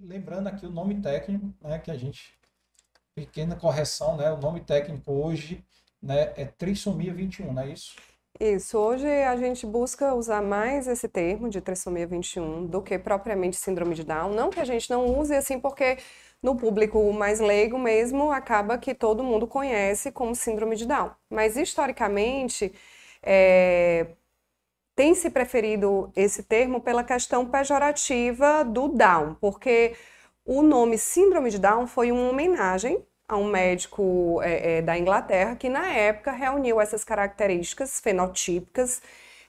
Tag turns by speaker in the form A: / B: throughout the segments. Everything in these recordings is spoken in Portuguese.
A: lembrando aqui o nome técnico, né, que a gente pequena correção, né? O nome técnico hoje, né, é trissomia 21, não é isso? Isso, hoje a gente busca usar mais esse termo de trissomia 21 do que propriamente síndrome de Down, não que a gente não use assim porque no público mais leigo mesmo acaba que todo mundo conhece como síndrome de Down, mas historicamente é, tem se preferido esse termo pela questão pejorativa do Down, porque o nome Síndrome de Down foi uma homenagem a um médico é, é, da Inglaterra que, na época, reuniu essas características fenotípicas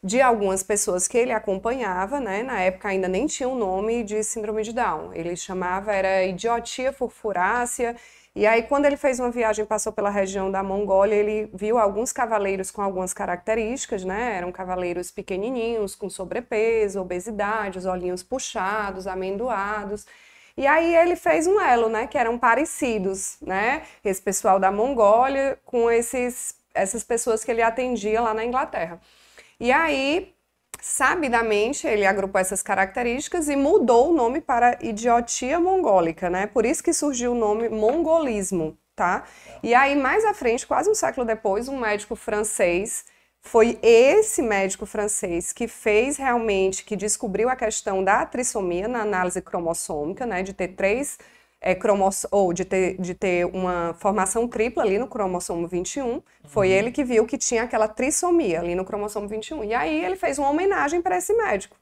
A: de algumas pessoas que ele acompanhava, né? Na época ainda nem tinha o um nome de síndrome de Down. Ele chamava, era idiotia furfurácea e aí, quando ele fez uma viagem, passou pela região da Mongólia, ele viu alguns cavaleiros com algumas características, né? Eram cavaleiros pequenininhos, com sobrepeso, obesidade, os olhinhos puxados, amendoados. E aí ele fez um elo, né? Que eram parecidos, né? Esse pessoal da Mongólia com esses, essas pessoas que ele atendia lá na Inglaterra. E aí, Sabidamente, ele agrupou essas características e mudou o nome para idiotia mongólica, né? Por isso que surgiu o nome mongolismo, tá? E aí, mais à frente, quase um século depois, um médico francês foi esse médico francês que fez realmente, que descobriu a questão da trissomia na análise cromossômica, né, de ter três é, cromoss... ou de ter, de ter uma formação tripla ali no cromossomo 21, uhum. foi ele que viu que tinha aquela trissomia ali no cromossomo 21. E aí ele fez uma homenagem para esse médico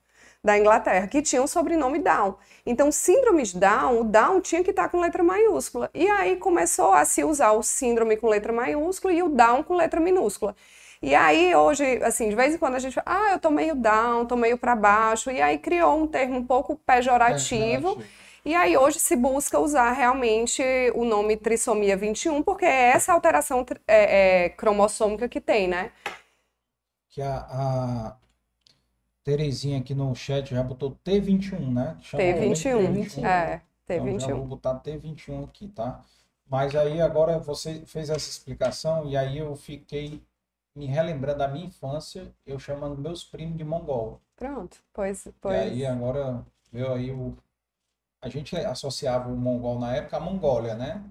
A: da Inglaterra, que tinha o sobrenome Down. Então, síndrome de Down, o Down tinha que estar tá com letra maiúscula. E aí começou a se usar o síndrome com letra maiúscula e o Down com letra minúscula. E aí, hoje, assim, de vez em quando a gente fala, ah, eu tô meio down, tô meio para baixo, e aí criou um termo um pouco pejorativo. É, e aí hoje se busca usar realmente o nome trissomia 21, porque é essa alteração é, é, cromossômica que tem, né? Que a, a Terezinha aqui no chat já botou T21, né? Chama T21, t é, T21. Então já vou botar T21 aqui, tá? Mas aí agora você fez essa explicação e aí eu fiquei me relembrando da minha infância, eu chamando meus primos de mongol. Pronto, pois... pois... E aí agora veio aí o a gente associava o mongol na época à Mongólia, né?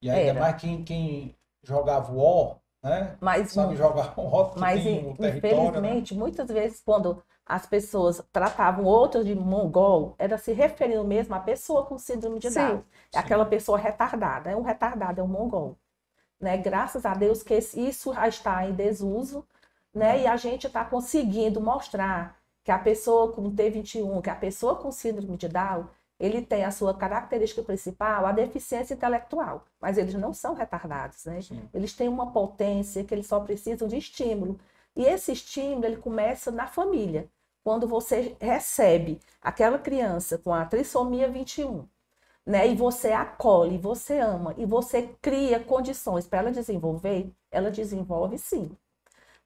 A: E ainda Era. mais quem, quem jogava o O, né? Mais Sabe jogar o O, mas né? infelizmente,
B: né? muitas vezes quando as pessoas tratavam outro de mongol, era se referindo mesmo à pessoa com síndrome de Down. é Aquela pessoa retardada, é um retardado, é um mongol. Né? Graças a Deus que isso já está em desuso, né? Uhum. E a gente está conseguindo mostrar que a pessoa com T21, que a pessoa com síndrome de Down, ele tem a sua característica principal a deficiência intelectual, mas eles não são retardados, né? Sim. Eles têm uma potência que eles só precisam de estímulo. E esse estímulo ele começa na família. Quando você recebe aquela criança com a trissomia 21, né? E você acolhe, você ama e você cria condições para ela desenvolver, ela desenvolve sim,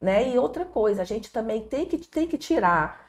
B: né? E outra coisa, a gente também tem que tem que tirar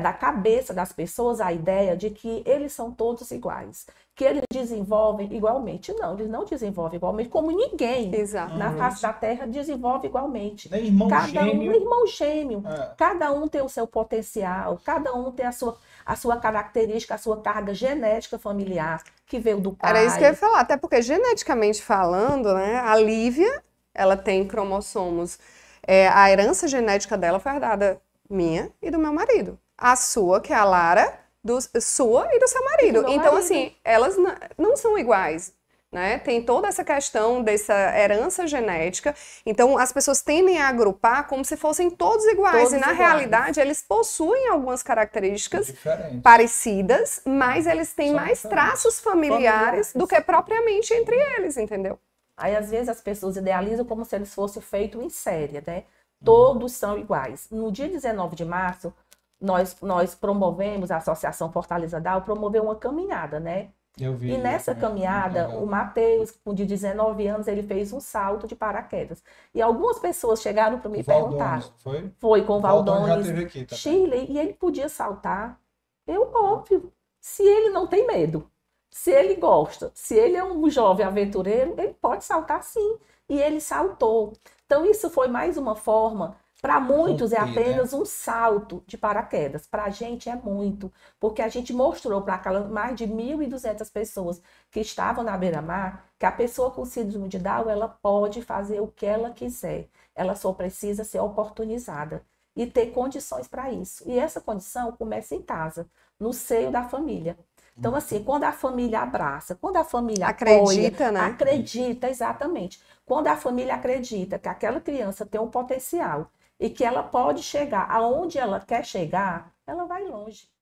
B: da cabeça das pessoas a ideia de que eles são todos iguais, que eles desenvolvem igualmente. Não, eles não desenvolvem igualmente, como ninguém na face da Terra desenvolve igualmente. Nem irmão cada gêmeo. Um, irmão gêmeo. É. Cada um tem o seu potencial, cada um tem a sua, a sua característica, a sua carga genética familiar que veio do pai. Era isso que eu ia
A: falar, até porque geneticamente falando, né, a Lívia, ela tem cromossomos. É, a herança genética dela foi herdada minha e do meu marido. A sua, que é a Lara, do, sua e do seu marido. Do então, assim, marido. assim, elas não são iguais. Né? Tem toda essa questão dessa herança genética. Então, as pessoas tendem a agrupar como se fossem todos iguais. Todos e, na iguais. realidade, eles possuem algumas características é Diferente. parecidas, mas eles têm mais traços familiares, familiares do que propriamente entre eles, entendeu? Aí, às vezes, as pessoas idealizam
B: como se eles fossem feitos em série, né? Todos são iguais. No dia 19 de março, nós, nós promovemos, a Associação Fortaleza Down promoveu uma caminhada, né? Eu vi. E nessa né? caminhada, o Matheus, com de 19 anos, ele fez um salto de paraquedas. E algumas pessoas chegaram para me Valdones, perguntar. Foi? Foi com o Valdones, Valdones aqui, tá? Chile, e ele podia saltar. Eu, óbvio, se ele não tem medo, se ele gosta, se ele é um jovem aventureiro, ele pode saltar sim. E ele saltou. Então, isso foi mais uma forma. Para muitos é né? apenas um salto de paraquedas. Para a gente é muito, porque a gente mostrou para mais de 1.200 pessoas que estavam na beira-mar que a pessoa com síndrome de Down ela pode fazer o que ela quiser. Ela só precisa ser oportunizada e ter condições para isso. E essa condição começa em casa, no seio da família. Então, assim, quando a família abraça, quando a família acredita, apoia, né? acredita, exatamente. Quando a família acredita que aquela criança tem um potencial e que ela pode chegar aonde ela quer chegar, ela vai longe.